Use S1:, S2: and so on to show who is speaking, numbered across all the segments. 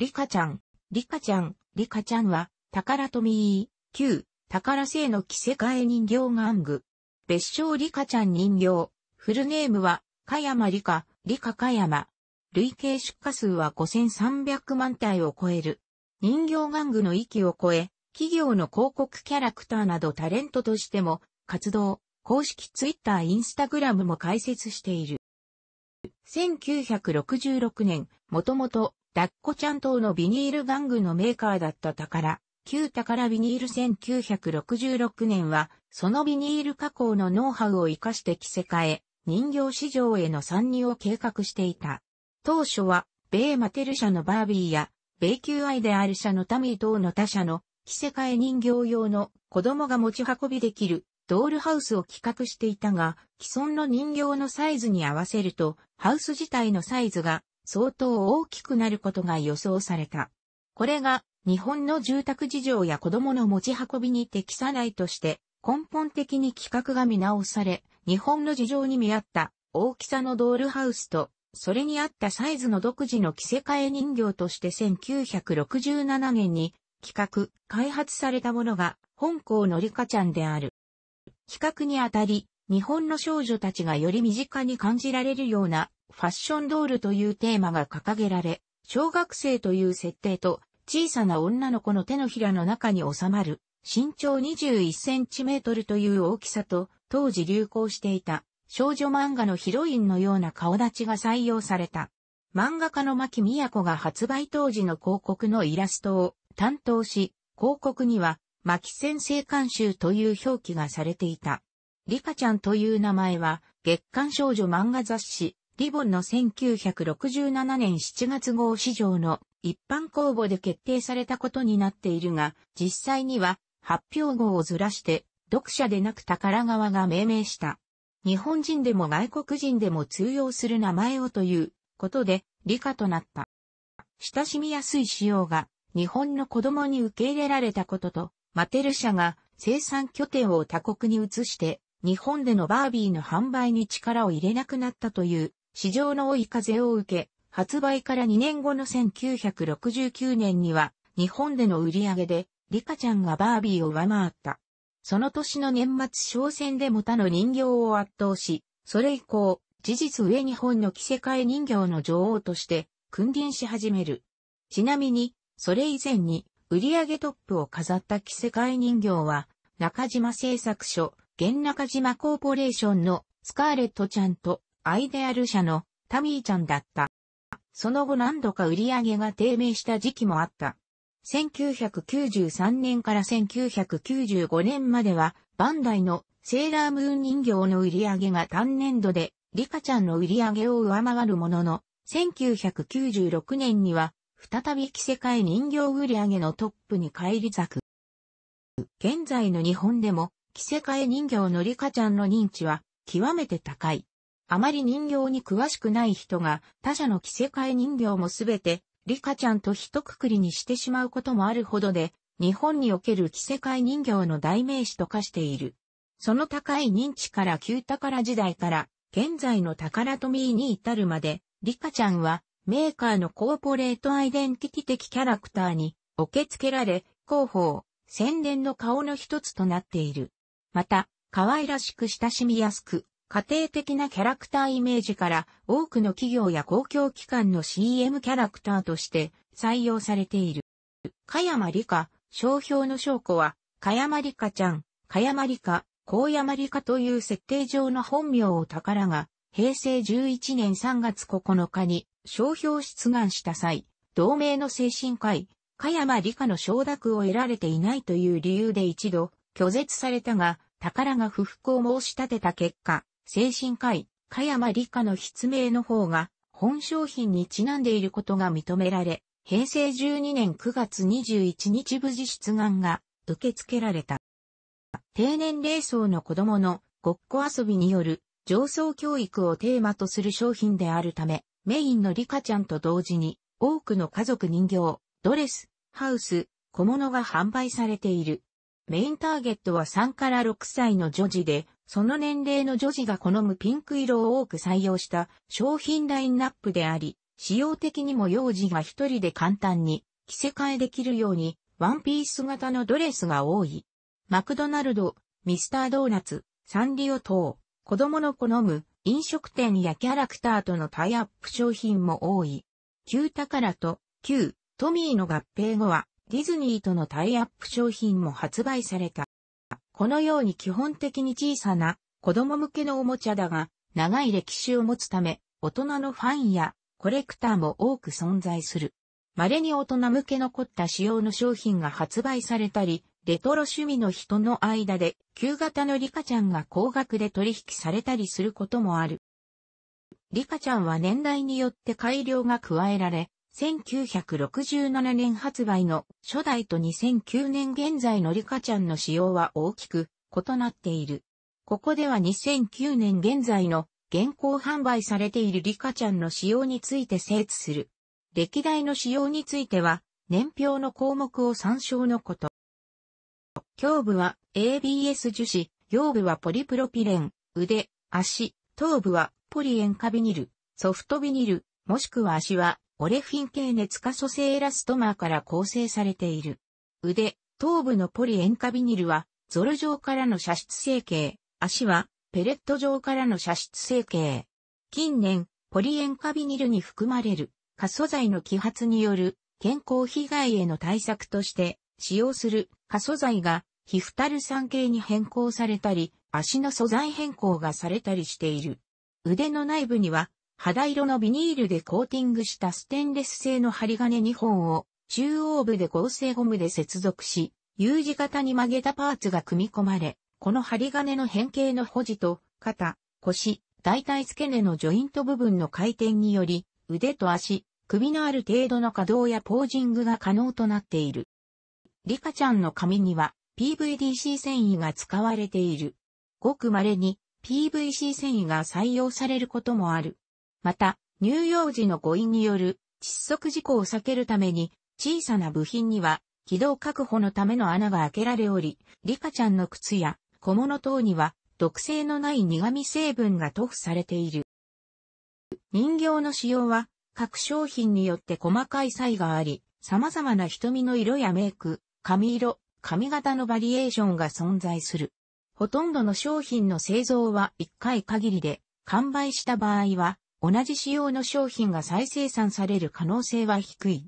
S1: リカちゃん、リカちゃん、リカちゃんは、宝富旧、宝製の着せ替え人形玩具。別称リカちゃん人形。フルネームは、かやまリカ、リカかやま。累計出荷数は5300万体を超える。人形玩具の域を超え、企業の広告キャラクターなどタレントとしても、活動、公式ツイッター、インスタグラムも開設している。1966年、もともとダッコちゃん等のビニール玩具のメーカーだった宝、旧宝ビニール1966年は、そのビニール加工のノウハウを活かして着せ替え、人形市場への参入を計画していた。当初は、米マテル社のバービーや、米級アイデアル社のタミー等の他社の着せ替え人形用の子供が持ち運びできるドールハウスを企画していたが、既存の人形のサイズに合わせると、ハウス自体のサイズが相当大きくなることが予想された。これが日本の住宅事情や子供の持ち運びに適さないとして根本的に規格が見直され、日本の事情に見合った大きさのドールハウスと、それに合ったサイズの独自の着せ替え人形として1967年に企画、開発されたものが本校のりかちゃんである。企画にあたり、日本の少女たちがより身近に感じられるようなファッションドールというテーマが掲げられ、小学生という設定と小さな女の子の手のひらの中に収まる身長21センチメートルという大きさと当時流行していた少女漫画のヒロインのような顔立ちが採用された。漫画家の牧美也子が発売当時の広告のイラストを担当し、広告には牧先生監修という表記がされていた。リカちゃんという名前は月刊少女漫画雑誌リボンの1967年7月号市場の一般公募で決定されたことになっているが、実際には発表号をずらして読者でなく宝川が命名した。日本人でも外国人でも通用する名前をということで理科となった。親しみやすい仕様が日本の子供に受け入れられたことと、マテル社が生産拠点を他国に移して日本でのバービーの販売に力を入れなくなったという市場の追い風を受け、発売から2年後の1969年には、日本での売り上げで、リカちゃんがバービーを上回った。その年の年末商戦でも他の人形を圧倒し、それ以降、事実上日本の着せ替え人形の女王として、君臨し始める。ちなみに、それ以前に、売上トップを飾った着せ替え人形は、中島製作所、現中島コーポレーションのスカーレットちゃんとアイデアル社のタミーちゃんだった。その後何度か売り上げが低迷した時期もあった。1993年から1995年までは、バンダイのセーラームーン人形の売り上げが単年度で、リカちゃんの売り上げを上回るものの、1996年には、再び着せ替え人形売り上げのトップに返り咲く。現在の日本でも、着せ替え人形のリカちゃんの認知は、極めて高い。あまり人形に詳しくない人が他者の着せ替え人形もすべてリカちゃんと一括りにしてしまうこともあるほどで、日本における着せ替え人形の代名詞と化している。その高い認知から旧宝時代から現在の宝富に至るまで、リカちゃんはメーカーのコーポレートアイデンティティ的キャラクターに受け付けられ、広報、宣伝の顔の一つとなっている。また、可愛らしく親しみやすく、家庭的なキャラクターイメージから多くの企業や公共機関の CM キャラクターとして採用されている。かやまりか、商標の証拠は、かやまりかちゃん、かやまりか、こうやまりかという設定上の本名を宝が、平成11年3月9日に商標出願した際、同盟の精神科医、や山理かの承諾を得られていないという理由で一度拒絶されたが、宝が不服を申し立てた結果、精神科医、加山理科の筆名の方が、本商品にちなんでいることが認められ、平成12年9月21日無事出願が受け付けられた。低年齢層の子供のごっこ遊びによる上層教育をテーマとする商品であるため、メインのリカちゃんと同時に多くの家族人形、ドレス、ハウス、小物が販売されている。メインターゲットは3から6歳の女児で、その年齢の女児が好むピンク色を多く採用した商品ラインナップであり、使用的にも幼児が一人で簡単に着せ替えできるようにワンピース型のドレスが多い。マクドナルド、ミスタードーナツ、サンリオ等、子供の好む飲食店やキャラクターとのタイアップ商品も多い。旧宝と旧トミーの合併後はディズニーとのタイアップ商品も発売された。このように基本的に小さな子供向けのおもちゃだが、長い歴史を持つため、大人のファンやコレクターも多く存在する。稀に大人向け残った仕様の商品が発売されたり、レトロ趣味の人の間で、旧型のリカちゃんが高額で取引されたりすることもある。リカちゃんは年代によって改良が加えられ、1967年発売の初代と2009年現在のリカちゃんの仕様は大きく異なっている。ここでは2009年現在の現行販売されているリカちゃんの仕様について精通する。歴代の仕様については年表の項目を参照のこと。胸部は ABS 樹脂、腰部はポリプロピレン、腕、足、頭部はポリ塩化ビニル、ソフトビニル、もしくは足はオレフィン系熱化素性エラストマーから構成されている。腕、頭部のポリ塩化ビニルは、ゾル状からの射出成形、足は、ペレット状からの射出成形。近年、ポリ塩化ビニルに含まれる、過素剤の揮発による健康被害への対策として使用する過素剤が皮フタル酸系に変更されたり、足の素材変更がされたりしている。腕の内部には肌色のビニールでコーティングしたステンレス製の針金2本を中央部で合成ゴムで接続し、U 字型に曲げたパーツが組み込まれ、この針金の変形の保持と肩、腰、大体付け根のジョイント部分の回転により、腕と足、首のある程度の稼働やポージングが可能となっている。リカちゃんの髪には PVDC 繊維が使われている。ごく稀に PVC 繊維が採用されることもある。また、乳幼児の誤飲による窒息事故を避けるために、小さな部品には、軌道確保のための穴が開けられおり、リカちゃんの靴や小物等には、毒性のない苦味成分が塗布されている。人形の使用は、各商品によって細かい差異があり、様々な瞳の色やメイク、髪色、髪型のバリエーションが存在する。ほとんどの商品の製造は1回限りで、完売した場合は、同じ仕様の商品が再生産される可能性は低い。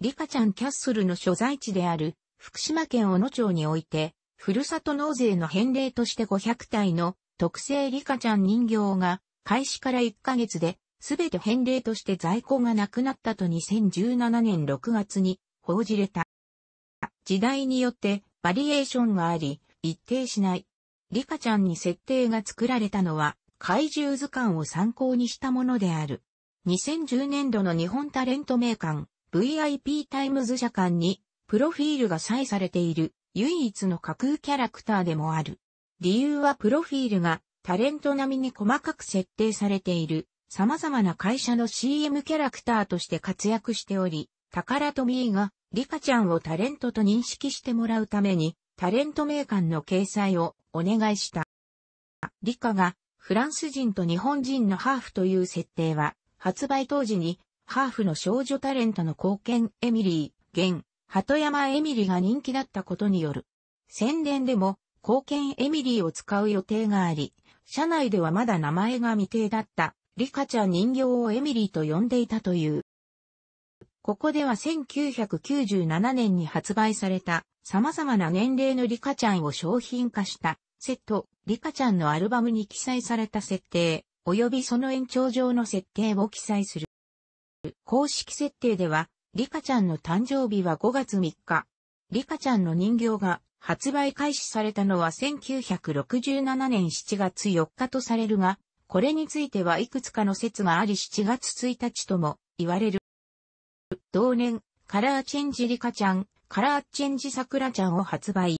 S1: リカちゃんキャッスルの所在地である福島県小野町において、ふるさと納税の返礼として500体の特製リカちゃん人形が開始から1ヶ月で全て返礼として在庫がなくなったと2017年6月に報じれた。時代によってバリエーションがあり、一定しない。リカちゃんに設定が作られたのは怪獣図鑑を参考にしたものである。2010年度の日本タレント名館 VIP タイムズ社館にプロフィールが採されている唯一の架空キャラクターでもある。理由はプロフィールがタレント並みに細かく設定されている様々な会社の CM キャラクターとして活躍しており、タカラトミーがリカちゃんをタレントと認識してもらうためにタレント名館の掲載をお願いした。リカがフランス人と日本人のハーフという設定は、発売当時に、ハーフの少女タレントの貢献エミリー、現、鳩山エミリーが人気だったことによる。宣伝でも、貢献エミリーを使う予定があり、社内ではまだ名前が未定だった、リカちゃん人形をエミリーと呼んでいたという。ここでは1997年に発売された様々な年齢のリカちゃんを商品化したセット、リカちゃんのアルバムに記載された設定、及びその延長上の設定を記載する。公式設定では、リカちゃんの誕生日は5月3日。リカちゃんの人形が発売開始されたのは1967年7月4日とされるが、これについてはいくつかの説があり7月1日とも言われる。同年、カラーチェンジリカちゃん、カラーチェンジ桜ちゃんを発売。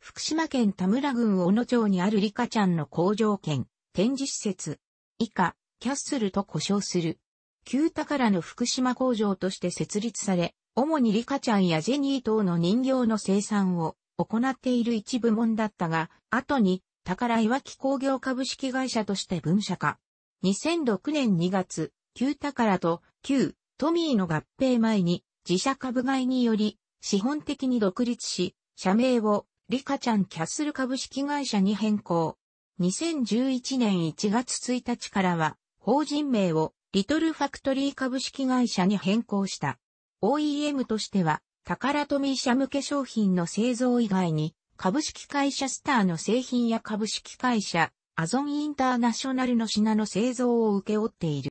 S1: 福島県田村郡小野町にあるリカちゃんの工場兼展示施設。以下、キャッスルと呼称する。旧宝の福島工場として設立され、主にリカちゃんやジェニー等の人形の生産を行っている一部門だったが、後に宝いわき工業株式会社として分社化。2006年2月、旧宝と旧トミーの合併前に自社株買いにより資本的に独立し、社名をリカちゃんキャッスル株式会社に変更。2011年1月1日からは、法人名をリトルファクトリー株式会社に変更した。OEM としては、宝富社向け商品の製造以外に、株式会社スターの製品や株式会社、アゾンインターナショナルの品の製造を請け負っている。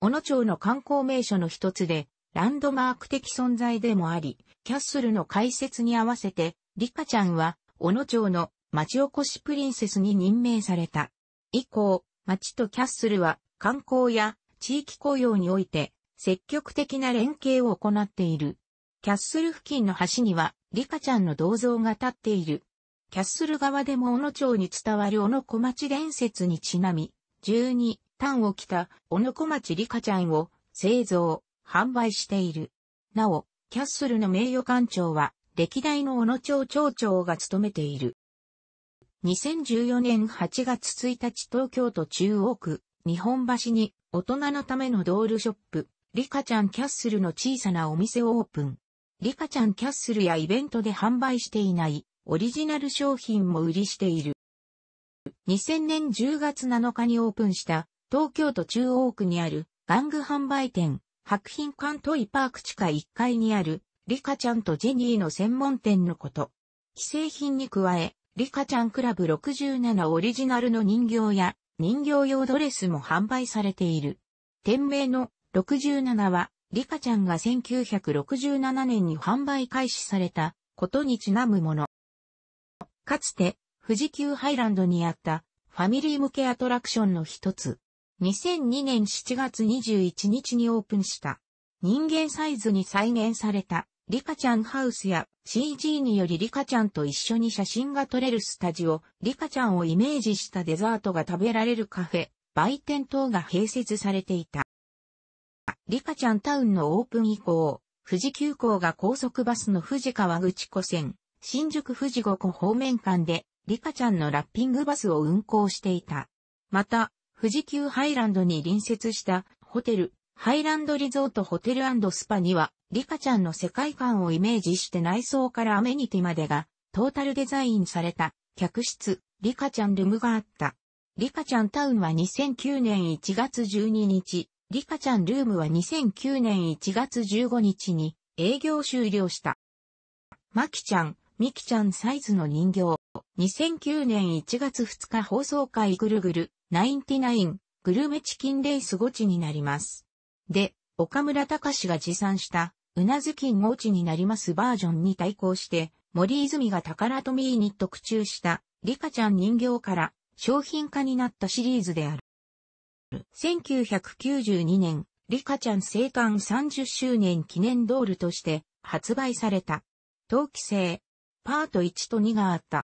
S1: 小野町の観光名所の一つで、ランドマーク的存在でもあり、キャッスルの開設に合わせて、リカちゃんは、小野町の町おこしプリンセスに任命された。以降、町とキャッスルは観光や地域雇用において積極的な連携を行っている。キャッスル付近の橋にはリカちゃんの銅像が立っている。キャッスル側でも小野町に伝わる小野小町伝説にちなみ、12、単を着た小野小町リカちゃんを製造、販売している。なお、キャッスルの名誉館長は歴代の小野町町長が務めている。2014年8月1日東京都中央区、日本橋に大人のためのドールショップ、リカちゃんキャッスルの小さなお店をオープン。リカちゃんキャッスルやイベントで販売していないオリジナル商品も売りしている。2000年10月7日にオープンした東京都中央区にある玩具販売店、白品館トイパーク地下1階にあるリカちゃんとジェニーの専門店のこと。既製品に加え、リカちゃんクラブ67オリジナルの人形や人形用ドレスも販売されている。店名の67は、リカちゃんが1967年に販売開始されたことにちなむもの。かつて、富士急ハイランドにあったファミリー向けアトラクションの一つ。2002年7月21日にオープンした。人間サイズに再現されたリカちゃんハウスや CG によりリカちゃんと一緒に写真が撮れるスタジオ、リカちゃんをイメージしたデザートが食べられるカフェ、売店等が併設されていた。リカちゃんタウンのオープン以降、富士急行が高速バスの富士川口湖線、新宿富士五湖方面間で、リカちゃんのラッピングバスを運行していた。また、富士急ハイランドに隣接したホテル、ハイランドリゾートホテルスパには、リカちゃんの世界観をイメージして内装からアメニティまでが、トータルデザインされた、客室、リカちゃんルームがあった。リカちゃんタウンは2009年1月12日、リカちゃんルームは2009年1月15日に営業終了した。マキちゃん、ミキちゃんサイズの人形。2009年1月2日放送回ぐるぐる、ナインティナイン、グルメチキンレースゴチになります。で、岡村隆史が持参した、うなずきんごちになりますバージョンに対抗して、森泉が宝トミーに特注した、リカちゃん人形から商品化になったシリーズである。1992年、リカちゃん生誕30周年記念ドールとして発売された。陶器製、パート1と2があった。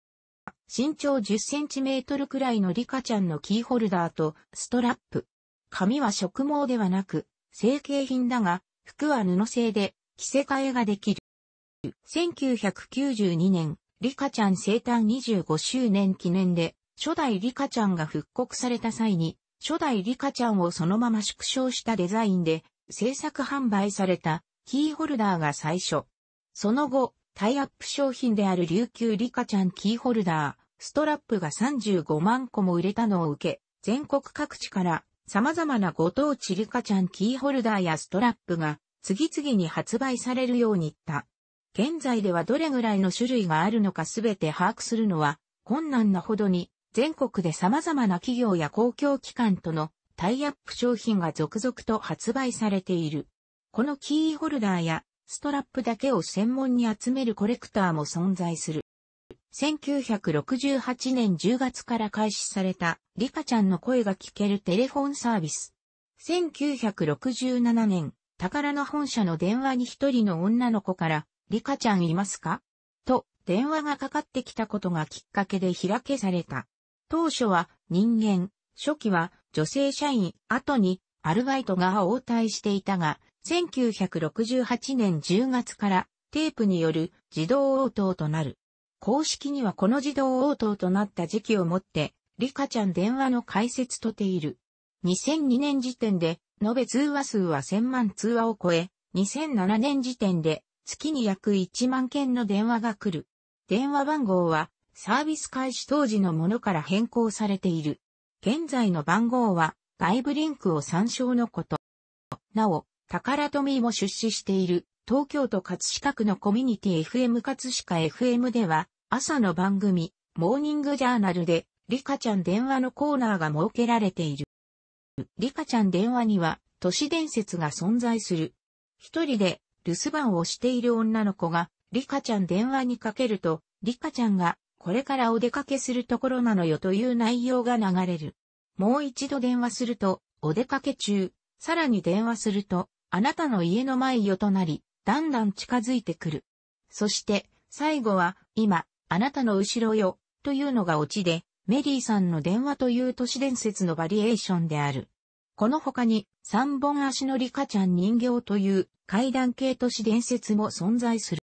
S1: 身長10センチメートルくらいのリカちゃんのキーホルダーとストラップ。髪は植毛ではなく、成形品だが、服は布製で着せ替えができる。1992年、リカちゃん生誕25周年記念で、初代リカちゃんが復刻された際に、初代リカちゃんをそのまま縮小したデザインで、制作販売されたキーホルダーが最初。その後、タイアップ商品である琉球リカちゃんキーホルダー、ストラップが35万個も売れたのを受け、全国各地から様々なご当地リカちゃんキーホルダーやストラップが次々に発売されるようになった。現在ではどれぐらいの種類があるのかすべて把握するのは困難なほどに全国で様々な企業や公共機関とのタイアップ商品が続々と発売されている。このキーホルダーやストラップだけを専門に集めるコレクターも存在する。1968年10月から開始された、リカちゃんの声が聞けるテレフォンサービス。1967年、宝の本社の電話に一人の女の子から、リカちゃんいますかと、電話がかかってきたことがきっかけで開けされた。当初は人間、初期は女性社員、後にアルバイトが応対していたが、1968年10月からテープによる自動応答となる。公式にはこの自動応答となった時期をもって、リカちゃん電話の解説とている。2002年時点で、延べ通話数は1000万通話を超え、2007年時点で、月に約1万件の電話が来る。電話番号は、サービス開始当時のものから変更されている。現在の番号は、外部リンクを参照のこと。なお、宝富も出資している、東京都葛飾区のコミュニティ FM 葛飾 FM では、朝の番組、モーニングジャーナルで、リカちゃん電話のコーナーが設けられている。リカちゃん電話には、都市伝説が存在する。一人で、留守番をしている女の子が、リカちゃん電話にかけると、リカちゃんが、これからお出かけするところなのよという内容が流れる。もう一度電話すると、お出かけ中、さらに電話すると、あなたの家の前よとなり、だんだん近づいてくる。そして、最後は、今、あなたの後ろよ、というのがオチで、メリーさんの電話という都市伝説のバリエーションである。この他に、三本足のリカちゃん人形という階段系都市伝説も存在する。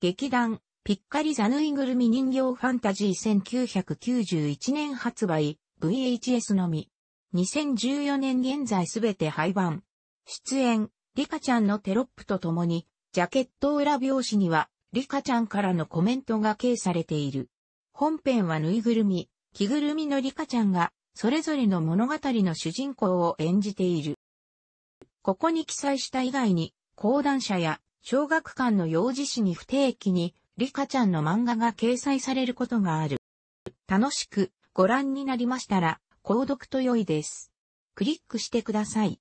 S1: 劇団、ピッカリザヌイグルミ人形ファンタジー1991年発売、VHS のみ。2014年現在すべて廃盤。出演、リカちゃんのテロップとともに、ジャケット裏表紙には、リカちゃんからのコメントが掲されている。本編はぬいぐるみ、着ぐるみのリカちゃんが、それぞれの物語の主人公を演じている。ここに記載した以外に、講談社や小学館の幼児誌に不定期に、リカちゃんの漫画が掲載されることがある。楽しくご覧になりましたら、購読と良いです。クリックしてください。